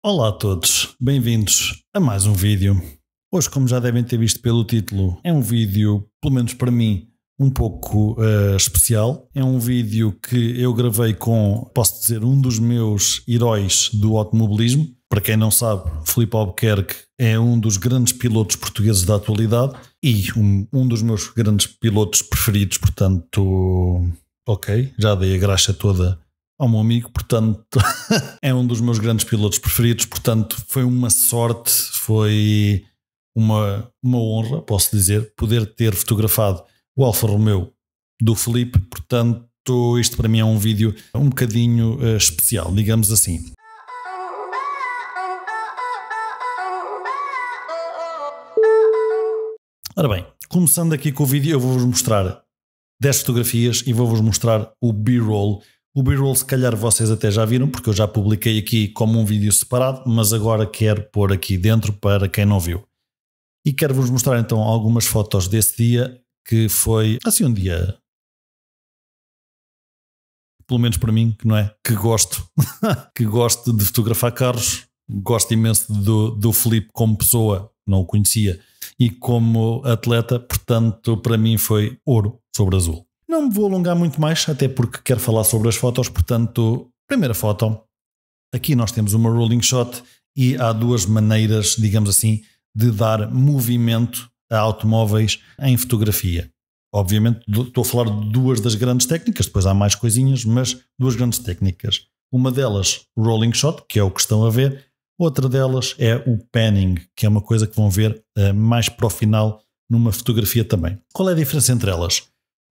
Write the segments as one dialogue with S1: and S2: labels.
S1: Olá a todos, bem-vindos a mais um vídeo. Hoje, como já devem ter visto pelo título, é um vídeo, pelo menos para mim, um pouco uh, especial. É um vídeo que eu gravei com, posso dizer, um dos meus heróis do automobilismo. Para quem não sabe, Filipe Albuquerque é um dos grandes pilotos portugueses da atualidade e um, um dos meus grandes pilotos preferidos, portanto, ok, já dei a graxa toda ao meu amigo, portanto, é um dos meus grandes pilotos preferidos, portanto, foi uma sorte, foi uma, uma honra, posso dizer, poder ter fotografado o Alfa Romeo do Felipe, portanto, isto para mim é um vídeo um bocadinho uh, especial, digamos assim. Ora bem, começando aqui com o vídeo, eu vou-vos mostrar 10 fotografias e vou-vos mostrar o B-roll o B-roll, se calhar, vocês até já viram, porque eu já publiquei aqui como um vídeo separado, mas agora quero pôr aqui dentro para quem não viu. E quero-vos mostrar então algumas fotos desse dia, que foi assim um dia. Pelo menos para mim, que não é? Que gosto. que gosto de fotografar carros. Gosto imenso do, do Felipe como pessoa, não o conhecia, e como atleta, portanto, para mim foi ouro sobre azul. Não me vou alongar muito mais, até porque quero falar sobre as fotos, portanto, primeira foto. Aqui nós temos uma rolling shot e há duas maneiras, digamos assim, de dar movimento a automóveis em fotografia. Obviamente, estou a falar de duas das grandes técnicas, depois há mais coisinhas, mas duas grandes técnicas. Uma delas, rolling shot, que é o que estão a ver, outra delas é o panning, que é uma coisa que vão ver eh, mais para o final numa fotografia também. Qual é a diferença entre elas?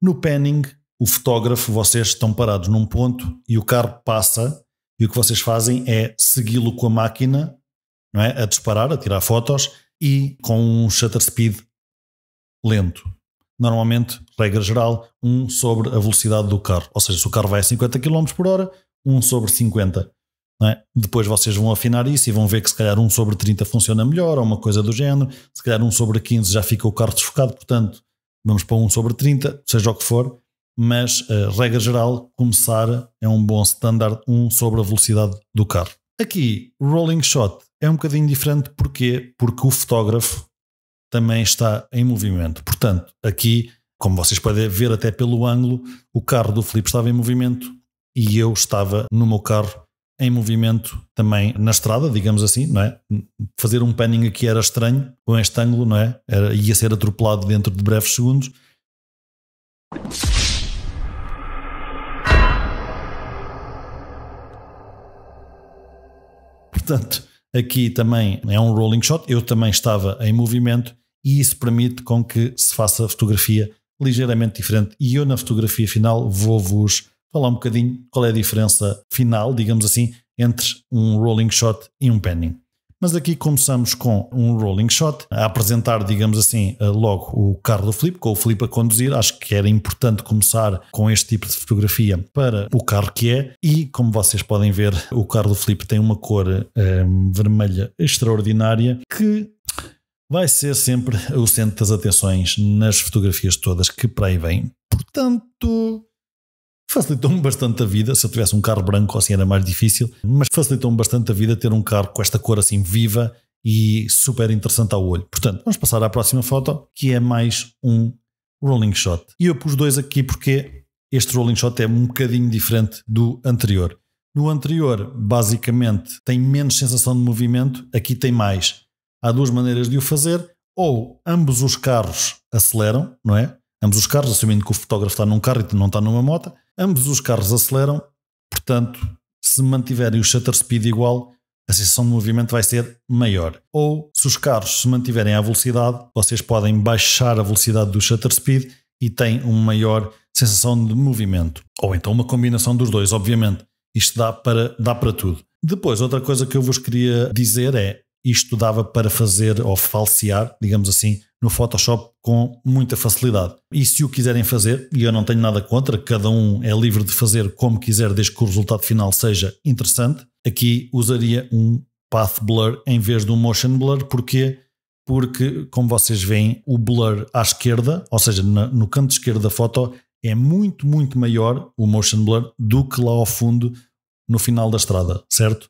S1: No panning, o fotógrafo, vocês estão parados num ponto e o carro passa, e o que vocês fazem é segui-lo com a máquina, não é? a disparar, a tirar fotos e com um shutter speed lento. Normalmente, regra geral, 1 um sobre a velocidade do carro. Ou seja, se o carro vai a 50 km por hora, 1 um sobre 50. É? Depois vocês vão afinar isso e vão ver que se calhar 1 um sobre 30 funciona melhor, ou uma coisa do género, se calhar 1 sobre 15 já fica o carro desfocado, portanto, vamos para um sobre 30, seja o que for, mas eh, regra geral, começar é um bom standard 1 sobre a velocidade do carro. Aqui, rolling shot é um bocadinho diferente, porquê? Porque o fotógrafo também está em movimento. Portanto, aqui, como vocês podem ver até pelo ângulo, o carro do Felipe estava em movimento e eu estava no meu carro em movimento também na estrada, digamos assim, não é? Fazer um panning aqui era estranho, com este ângulo, não é? Era, ia ser atropelado dentro de breves segundos. Portanto, aqui também é um rolling shot, eu também estava em movimento e isso permite com que se faça fotografia ligeiramente diferente. E eu na fotografia final vou-vos falar um bocadinho qual é a diferença final, digamos assim, entre um rolling shot e um panning. Mas aqui começamos com um rolling shot, a apresentar, digamos assim, eh, logo o carro do Flip, com o Flip a conduzir. Acho que era importante começar com este tipo de fotografia para o carro que é. E como vocês podem ver, o carro do Flip tem uma cor ehm, vermelha extraordinária que vai ser sempre o centro das atenções nas fotografias todas que para aí vêm. Portanto, facilitou-me bastante a vida. Se eu tivesse um carro branco, assim era mais difícil, mas facilitou-me bastante a vida ter um carro com esta cor assim viva e super interessante ao olho. Portanto, vamos passar à próxima foto, que é mais um rolling shot. E eu pus dois aqui porque este rolling shot é um bocadinho diferente do anterior. No anterior, basicamente, tem menos sensação de movimento, aqui tem mais. Há duas maneiras de o fazer, ou ambos os carros aceleram, não é? Ambos os carros, assumindo que o fotógrafo está num carro e não está numa moto, Ambos os carros aceleram, portanto, se mantiverem o shutter speed igual, a sensação de movimento vai ser maior. Ou, se os carros se mantiverem à velocidade, vocês podem baixar a velocidade do shutter speed e têm uma maior sensação de movimento. Ou então uma combinação dos dois, obviamente. Isto dá para, dá para tudo. Depois, outra coisa que eu vos queria dizer é isto dava para fazer ou falsear, digamos assim, no Photoshop com muita facilidade. E se o quiserem fazer, e eu não tenho nada contra, cada um é livre de fazer como quiser, desde que o resultado final seja interessante, aqui usaria um Path Blur em vez de um Motion Blur, porque porque, como vocês veem, o blur à esquerda, ou seja, no canto esquerdo da foto, é muito, muito maior o motion blur do que lá ao fundo no final da estrada, certo?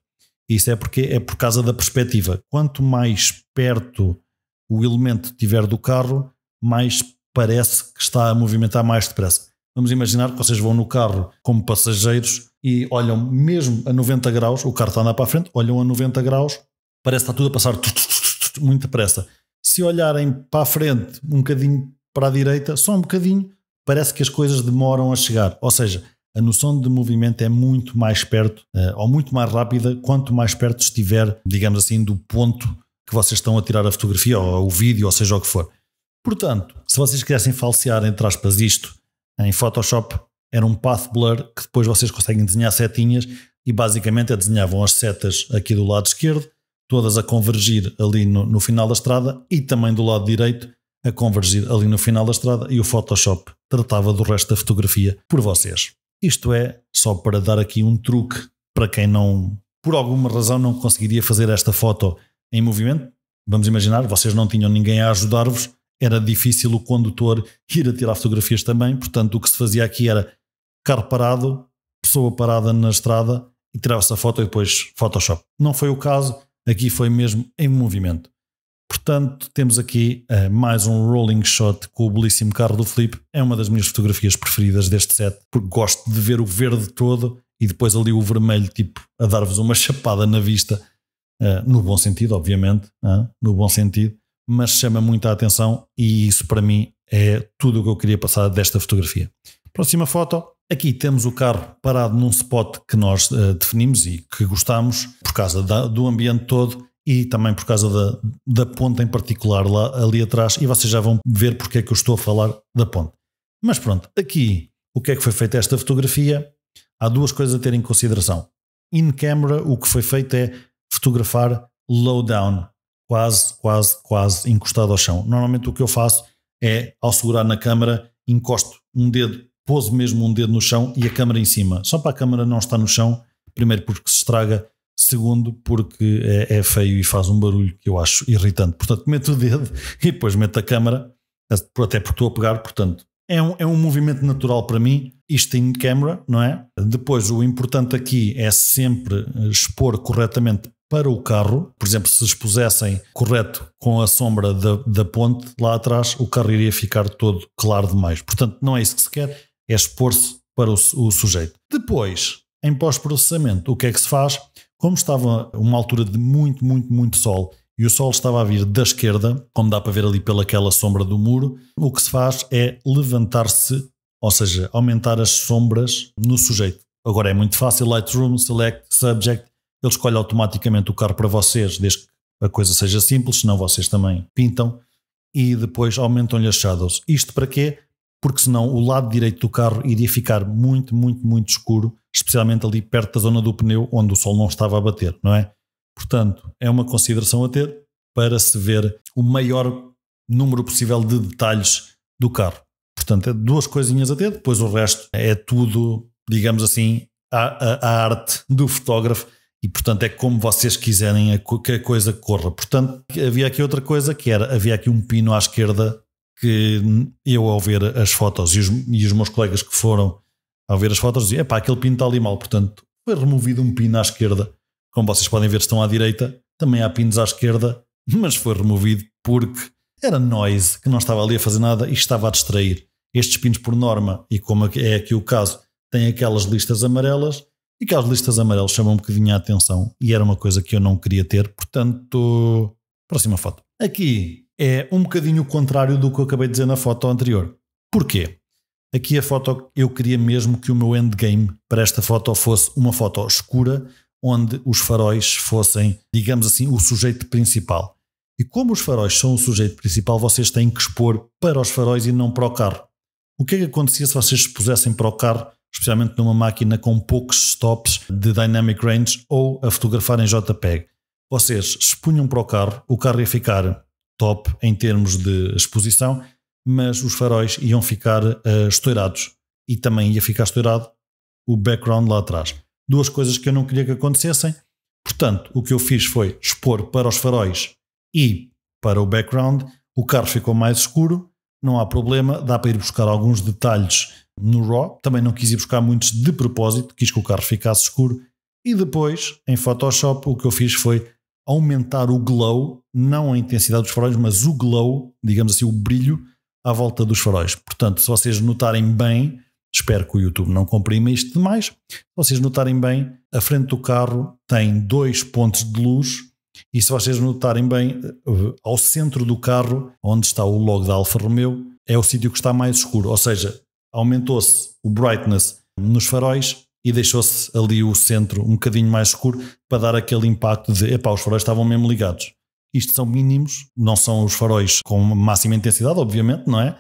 S1: Isso é porque é por causa da perspectiva. Quanto mais perto o elemento tiver do carro, mais parece que está a movimentar mais depressa. Vamos imaginar que vocês vão no carro como passageiros e olham mesmo a 90 graus, o carro está a andar para a frente, olham a 90 graus, parece que está tudo a passar muito depressa. Se olharem para a frente, um bocadinho para a direita, só um bocadinho, parece que as coisas demoram a chegar. Ou seja, a noção de movimento é muito mais perto eh, ou muito mais rápida quanto mais perto estiver, digamos assim, do ponto que vocês estão a tirar a fotografia ou o vídeo, ou seja o que for. Portanto, se vocês quisessem falsear, entre aspas, isto em Photoshop, era um path blur que depois vocês conseguem desenhar setinhas e basicamente é desenhavam as setas aqui do lado esquerdo, todas a convergir ali no, no final da estrada e também do lado direito a convergir ali no final da estrada e o Photoshop tratava do resto da fotografia por vocês. Isto é só para dar aqui um truque para quem não, por alguma razão, não conseguiria fazer esta foto em movimento. Vamos imaginar, vocês não tinham ninguém a ajudar-vos, era difícil o condutor ir a tirar fotografias também, portanto, o que se fazia aqui era carro parado, pessoa parada na estrada e tirava-se a foto e depois Photoshop. Não foi o caso, aqui foi mesmo em movimento. Portanto, temos aqui uh, mais um rolling shot com o belíssimo carro do Felipe. É uma das minhas fotografias preferidas deste set, porque gosto de ver o verde todo e depois ali o vermelho, tipo, a dar-vos uma chapada na vista, uh, no bom sentido, obviamente, uh, no bom sentido, mas chama muita atenção e isso para mim é tudo o que eu queria passar desta fotografia. Próxima foto, Aqui temos o carro parado num spot que nós uh, definimos e que gostamos por causa da, do ambiente todo e também por causa da, da ponte em particular lá ali atrás, e vocês já vão ver porque é que eu estou a falar da ponte. Mas pronto, aqui o que é que foi feito esta fotografia? Há duas coisas a ter em consideração. In camera, o que foi feito é fotografar low down, quase, quase, quase encostado ao chão. Normalmente o que eu faço é, ao segurar na câmera, encosto um dedo, pouso mesmo um dedo no chão e a câmera em cima. Só para a câmera não estar no chão, primeiro porque se estraga Segundo, porque é, é, feio e faz um barulho que eu acho irritante. Portanto, meto o dedo e depois meto a câmera, até porque estou a pegar, portanto. É um, é um movimento natural para mim, isto em câmera, não é? Depois, o importante aqui é sempre eh, expor corretamente para o carro. Por exemplo, se expusessem correto com a sombra da, da ponte lá atrás, o carro iria ficar todo claro demais. Portanto, não é isso que se quer, é expor-se para o, o sujeito. Depois, em pós-processamento, o que é que se faz? Como estava uma altura de muito, muito, muito sol e o sol estava a vir da esquerda, como dá para ver ali pelaquela sombra do muro, o que se faz é levantar-se, ou seja, aumentar as sombras no sujeito. Agora é muito fácil, Lightroom, Select, Subject, ele escolhe automaticamente o carro para vocês, desde que a coisa seja simples, senão vocês também pintam, e depois aumentam-lhe as shadows. Isto para quê? porque senão o lado direito do carro iria ficar muito, muito, muito escuro, especialmente ali perto da zona do pneu onde o sol não estava a bater, não é? Portanto, é uma consideração a ter para se ver o maior número possível de detalhes do carro. Portanto, é duas coisinhas a ter, depois o resto é tudo, digamos assim, a, a, a arte do fotógrafo e, portanto, é como vocês quiserem a, que a coisa corra. Portanto, havia aqui outra coisa que era, havia aqui um pino à esquerda que eu, ao ver as fotos e os, e os meus colegas que foram ao ver as fotos, dizia: pá, aquele pino está ali mal. Portanto, foi removido um pino à esquerda. Como vocês podem ver, estão à direita. Também há pinos à esquerda, mas foi removido porque era noise, que não estava ali a fazer nada e estava a distrair. Estes pinos, por norma, e como é, é aqui o caso, têm aquelas listas amarelas e aquelas listas amarelas chamam um bocadinho a atenção e era uma coisa que eu não queria ter. Portanto, próxima foto. Aqui é um bocadinho o contrário do que eu acabei de dizer na foto anterior. Porquê? Aqui a foto, eu queria mesmo que o meu endgame para esta foto fosse uma foto escura, onde os faróis fossem, digamos assim, o sujeito principal. E como os faróis são o sujeito principal, vocês têm que expor para os faróis e não para o carro. O que é que acontecia se vocês expusessem para o carro, especialmente numa máquina com poucos stops de dynamic range ou a fotografar em JPEG? Vocês expunham para o carro, o carro ia ficar top em termos de exposição, mas os faróis iam ficar uh, estourados e também ia ficar estourado o background lá atrás. Duas coisas que eu não queria que acontecessem. Portanto, o que eu fiz foi expor para os faróis e para o background. O carro ficou mais escuro, não há problema, dá para ir buscar alguns detalhes no RAW. Também não quis ir buscar muitos de propósito, quis que o carro ficasse escuro. E depois, em Photoshop, o que eu fiz foi aumentar o glow, não a intensidade dos faróis, mas o glow, digamos assim, o brilho à volta dos faróis. Portanto, se vocês notarem bem, espero que o YouTube não comprima isto demais, se vocês notarem bem, a frente do carro tem dois pontos de luz e se vocês notarem bem, eh, ao centro do carro, onde está o logo da Alfa Romeo, é o sítio que está mais escuro, ou seja, aumentou-se o brightness nos faróis e deixou-se ali o centro um bocadinho mais escuro para dar aquele impacto de epá, os faróis estavam mesmo ligados. Isto são mínimos, não são os faróis com máxima intensidade, obviamente, não é?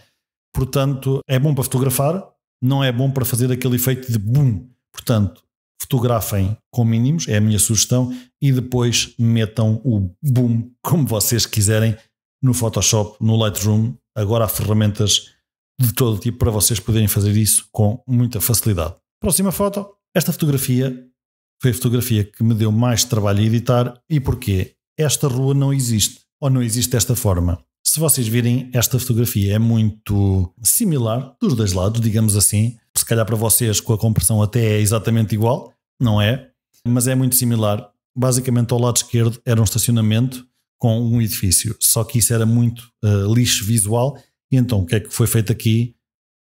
S1: Portanto, é bom para fotografar, não é bom para fazer aquele efeito de boom. Portanto, fotografem com mínimos, é a minha sugestão, e depois metam o boom, como vocês quiserem, no Photoshop, no Lightroom. Agora há ferramentas de todo tipo para vocês poderem fazer isso com muita facilidade. Próxima foto. Esta fotografia foi a fotografia que me deu mais trabalho a editar e porquê? Esta rua não existe, ou não existe desta forma. Se vocês virem, esta fotografia é muito similar dos dois lados, digamos assim. Se calhar para vocês com a compressão até é exatamente igual, não é? Mas é muito similar. Basicamente, ao lado esquerdo era um estacionamento com um edifício, só que isso era muito uh, lixo visual. E então, o que é que foi feito aqui?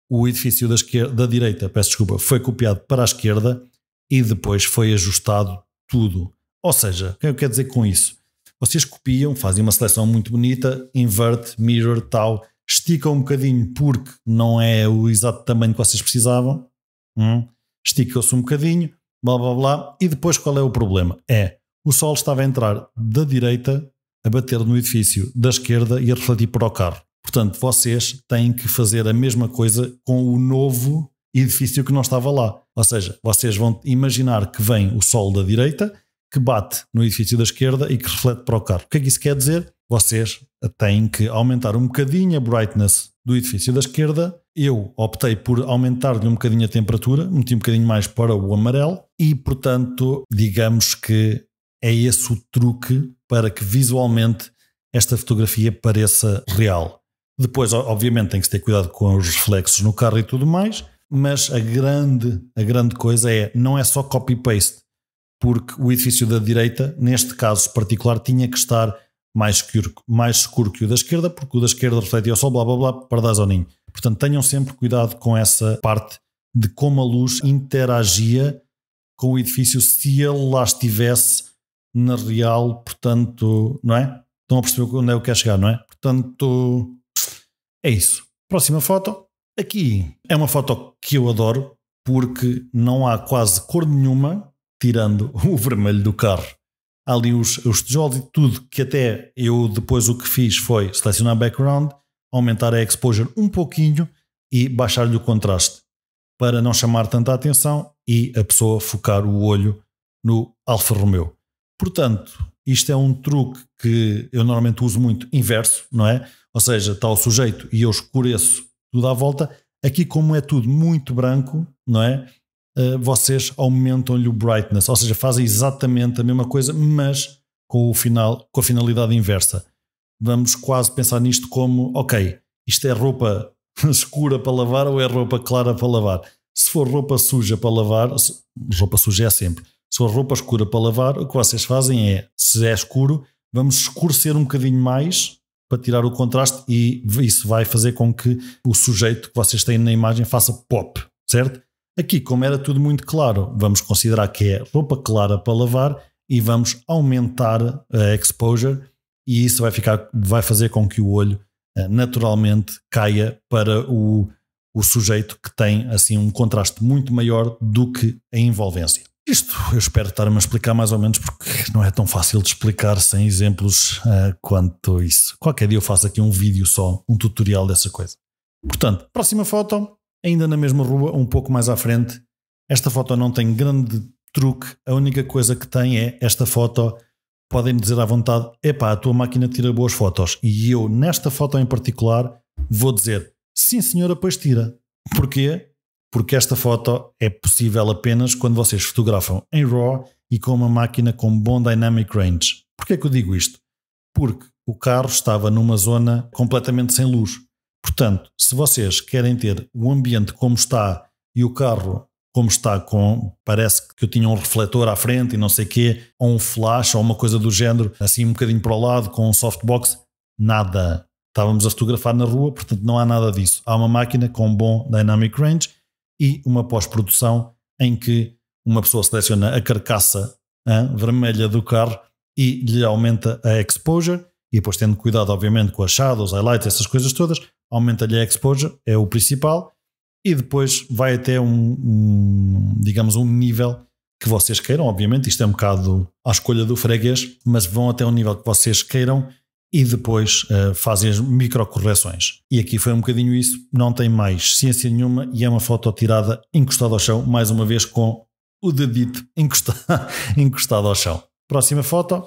S1: o edifício da, esquerda, da direita, peço desculpa, foi copiado para a esquerda e depois foi ajustado tudo. Ou seja, o que é eu quero dizer com isso? Vocês copiam, fazem uma seleção muito bonita, invert, mirror, tal, esticam um bocadinho porque não é o exato tamanho que vocês precisavam, hum? esticam-se um bocadinho, blá blá blá, e depois qual é o problema? É, o sol estava a entrar da direita a bater no edifício da esquerda e a refletir para o carro. Portanto, vocês têm que fazer a mesma coisa com o novo edifício que não estava lá. Ou seja, vocês vão imaginar que vem o sol da direita, que bate no edifício da esquerda e que reflete para o carro. O que é que isso quer dizer? Vocês têm que aumentar um bocadinho a brightness do edifício da esquerda. Eu optei por aumentar-lhe um bocadinho a temperatura, meti um bocadinho mais para o amarelo e, portanto, digamos que é esse o truque para que visualmente esta fotografia pareça real. Depois, obviamente, tem que ter cuidado com os reflexos no carro e tudo mais, mas a grande, a grande coisa é, não é só copy-paste, porque o edifício da direita, neste caso particular, tinha que estar mais escuro, mais escuro que o da esquerda, porque o da esquerda reflete o sol, blá blá blá, para dar zoninho. Portanto, tenham sempre cuidado com essa parte de como a luz interagia com o edifício se ele lá estivesse na real, portanto, não é? Estão a perceber onde é que eu quero chegar, não é? Portanto, é isso. Próxima foto. Aqui é uma foto que eu adoro porque não há quase cor nenhuma, tirando o vermelho do carro. Há ali os, os tijolos e tudo, que até eu depois o que fiz foi selecionar background, aumentar a exposure um pouquinho e baixar-lhe o contraste, para não chamar tanta atenção e a pessoa focar o olho no Alfa Romeo. Portanto, isto é um truque que eu normalmente uso muito inverso, não é? Ou seja, está o sujeito e eu escureço tudo à volta. Aqui, como é tudo muito branco, não é? Eh, vocês aumentam-lhe o brightness, ou seja, fazem exatamente a mesma coisa, mas com o final, com a finalidade inversa. Vamos quase pensar nisto como, ok, isto é roupa escura para lavar ou é roupa clara para lavar? Se for roupa suja para lavar, roupa suja é sempre. Se for roupa escura para lavar, o que vocês fazem é, se é escuro, vamos escurecer um bocadinho mais para tirar o contraste e isso vai fazer com que o sujeito que vocês têm na imagem faça pop, certo? Aqui, como era tudo muito claro, vamos considerar que é roupa clara para lavar e vamos aumentar a exposure e isso vai, ficar, vai fazer com que o olho eh, naturalmente caia para o, o sujeito que tem assim um contraste muito maior do que a envolvência. Isto eu espero estar-me a explicar mais ou menos porque não é tão fácil de explicar sem exemplos uh, quanto isso. Qualquer dia eu faço aqui um vídeo só, um tutorial dessa coisa. Portanto, próxima foto, ainda na mesma rua, um pouco mais à frente. Esta foto não tem grande truque, a única coisa que tem é esta foto. Podem dizer à vontade: epá, a tua máquina tira boas fotos. E eu, nesta foto em particular, vou dizer: sim, senhora, pois tira. Porquê? porque esta foto é possível apenas quando vocês fotografam em RAW e com uma máquina com bom dynamic range. Por é que eu digo isto? Porque o carro estava numa zona completamente sem luz. Portanto, se vocês querem ter o ambiente como está e o carro como está com, parece que eu tinha um refletor à frente e não sei quê, ou um flash ou uma coisa do género, assim um bocadinho para o lado com um softbox, nada. Estávamos a fotografar na rua, portanto não há nada disso. Há uma máquina com bom dynamic range e uma pós-produção em que uma pessoa seleciona a carcaça hein, vermelha do carro e lhe aumenta a exposure e depois tendo cuidado obviamente com as shadows, highlights, essas coisas todas, aumenta-lhe a exposure, é o principal e depois vai até um, um, digamos um nível que vocês queiram, obviamente isto é um bocado à escolha do freguês, mas vão até um nível que vocês queiram e depois uh, fazem as microcorreções. E aqui foi um bocadinho isso, não tem mais ciência nenhuma e é uma foto tirada encostada ao chão, mais uma vez com o dedito encostado, encostado ao chão. Próxima foto.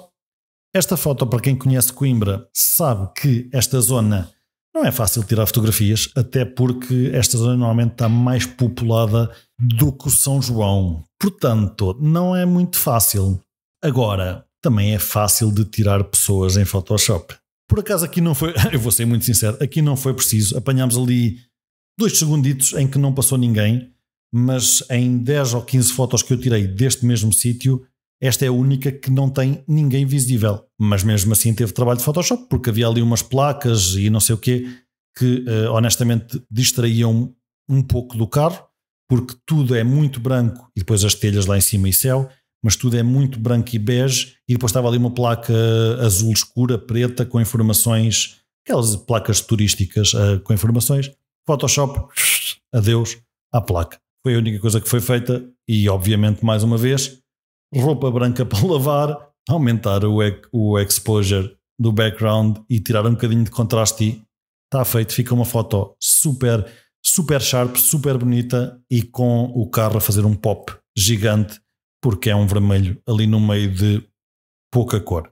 S1: Esta foto, para quem conhece Coimbra, sabe que esta zona não é fácil tirar fotografias, até porque esta zona normalmente está mais populada do que o São João. Portanto, não é muito fácil. Agora, também é fácil de tirar pessoas em Photoshop. Por acaso aqui não foi, eu vou ser muito sincero, aqui não foi preciso. Apanhámos ali dois segunditos em que não passou ninguém, mas em 10 ou 15 fotos que eu tirei deste mesmo sítio, esta é a única que não tem ninguém visível. Mas mesmo assim teve trabalho de Photoshop, porque havia ali umas placas e não sei o quê que eh, honestamente distraíam um pouco do carro, porque tudo é muito branco e depois as telhas lá em cima e céu, mas tudo é muito branco e bege, e depois estava ali uma placa azul escura, preta, com informações, aquelas placas turísticas uh, com informações, Photoshop, adeus à placa. Foi a única coisa que foi feita, e obviamente, mais uma vez, roupa branca para lavar, aumentar o, o exposure do background e tirar um bocadinho de contraste e está feito, fica uma foto super, super sharp, super bonita e com o carro a fazer um pop gigante porque é um vermelho ali no meio de pouca cor.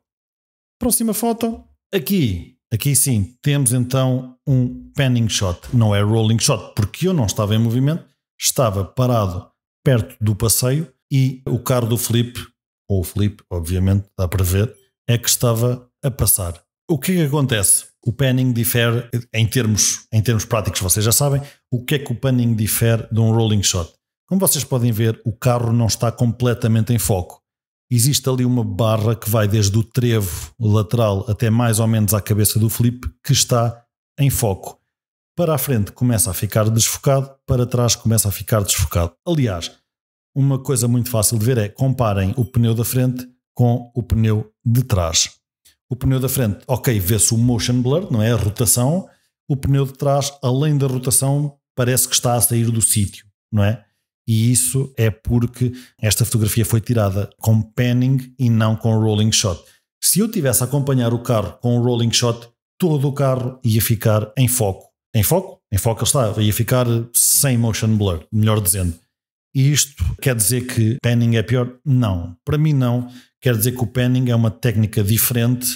S1: Próxima foto. Aqui, aqui sim, temos então um panning shot. Não é rolling shot, porque eu não estava em movimento, estava parado perto do passeio e o carro do Felipe, ou o Felipe, obviamente, dá para ver, é que estava a passar. O que é que acontece? O panning difere, em termos, em termos práticos, vocês já sabem, o que é que o panning difere de um rolling shot? Como vocês podem ver, o carro não está completamente em foco. Existe ali uma barra que vai desde o trevo lateral até mais ou menos à cabeça do Felipe que está em foco. Para a frente começa a ficar desfocado, para trás começa a ficar desfocado. Aliás, uma coisa muito fácil de ver é comparem o pneu da frente com o pneu de trás. O pneu da frente, ok, vê-se o motion blur, não é? A rotação. O pneu de trás, além da rotação, parece que está a sair do sítio, não é? e isso é porque esta fotografia foi tirada com panning e não com rolling shot. Se eu tivesse a acompanhar o carro com rolling shot, todo o carro ia ficar em foco. Em foco? Em foco Estava, ia ficar sem motion blur, melhor dizendo. E isto quer dizer que panning é pior? Não, para mim não. Quer dizer que o panning é uma técnica diferente,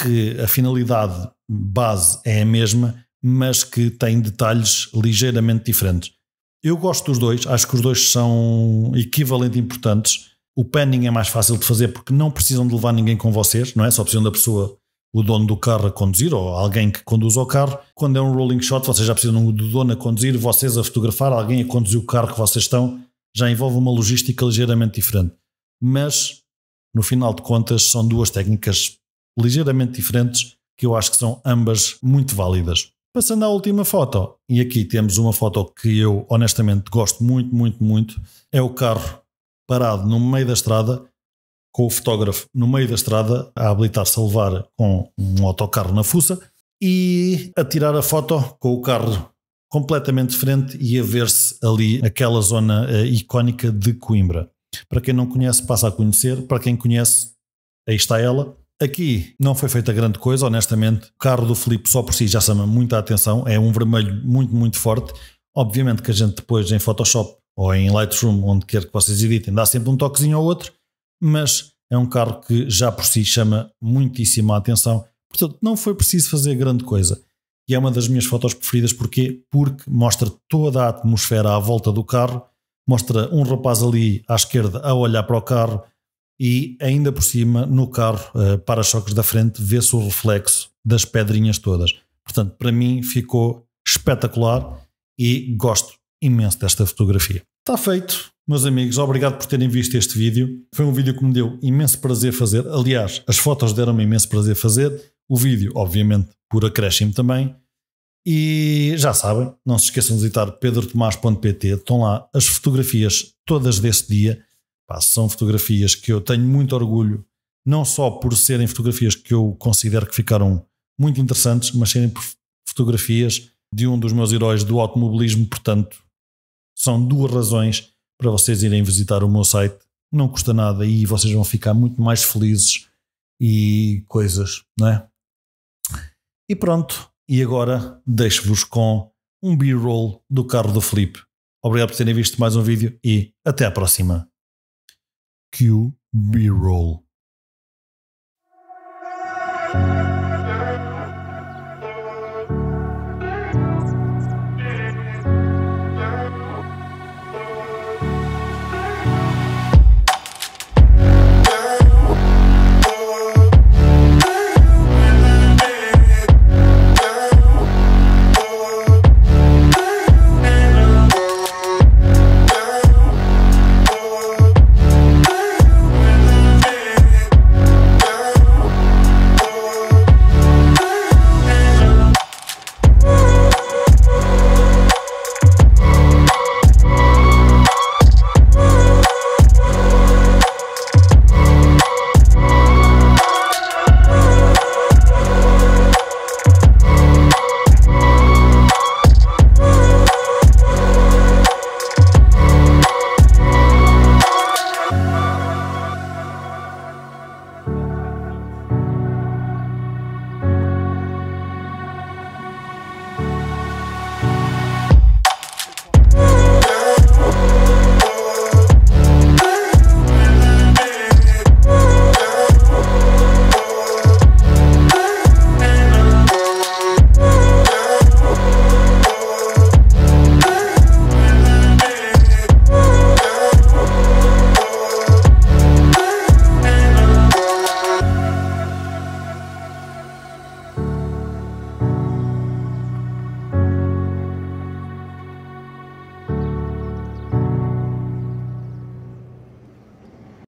S1: que a finalidade base é a mesma, mas que tem detalhes ligeiramente diferentes. Eu gosto dos dois, acho que os dois são equivalente importantes. O panning é mais fácil de fazer porque não precisam de levar ninguém com vocês, não é? Só precisam da pessoa, o dono do carro a conduzir ou alguém que conduza o carro. Quando é um rolling shot, vocês já precisam do dono a conduzir, vocês a fotografar, alguém a conduzir o carro que vocês estão. Já envolve uma logística ligeiramente diferente. Mas, no final de contas, são duas técnicas ligeiramente diferentes que eu acho que são ambas muito válidas. Passando à última foto, e aqui temos uma foto que eu honestamente gosto muito, muito, muito, é o carro parado no meio da estrada, com o fotógrafo no meio da estrada a habilitar-se a levar com um autocarro na fuça e a tirar a foto com o carro completamente de frente e a ver-se ali aquela zona eh, icónica de Coimbra. Para quem não conhece, passa a conhecer, para quem conhece, aí está ela. Aqui não foi feita grande coisa, honestamente. O carro do Felipe só por si já chama muita atenção, é um vermelho muito, muito forte. Obviamente que a gente depois em Photoshop ou em Lightroom, onde quer que vocês editem, dá sempre um toquezinho ao outro, mas é um carro que já por si chama muitíssima atenção. Portanto, não foi preciso fazer grande coisa. E é uma das minhas fotos preferidas, porquê? Porque mostra toda a atmosfera à volta do carro, mostra um rapaz ali à esquerda a olhar para o carro, e ainda por cima, no carro, uh, para-choques da frente, vê-se o reflexo das pedrinhas todas. Portanto, para mim ficou espetacular e gosto imenso desta fotografia. Está feito, meus amigos. Obrigado por terem visto este vídeo. Foi um vídeo que me deu imenso prazer fazer. Aliás, as fotos deram-me imenso prazer fazer. O vídeo, obviamente, por acréscimo também. E já sabem, não se esqueçam de visitar pedrotomás.pt. Estão lá as fotografias todas deste dia Pá, são fotografias que eu tenho muito orgulho, não só por serem fotografias que eu considero que ficaram muito interessantes, mas serem fotografias de um dos meus heróis do automobilismo. Portanto, são duas razões para vocês irem visitar o meu site. Não custa nada e vocês vão ficar muito mais felizes e coisas, não é? E pronto. E agora deixo-vos com um B-roll do carro do Felipe. Obrigado por terem visto mais um vídeo e até à próxima. Q B roll.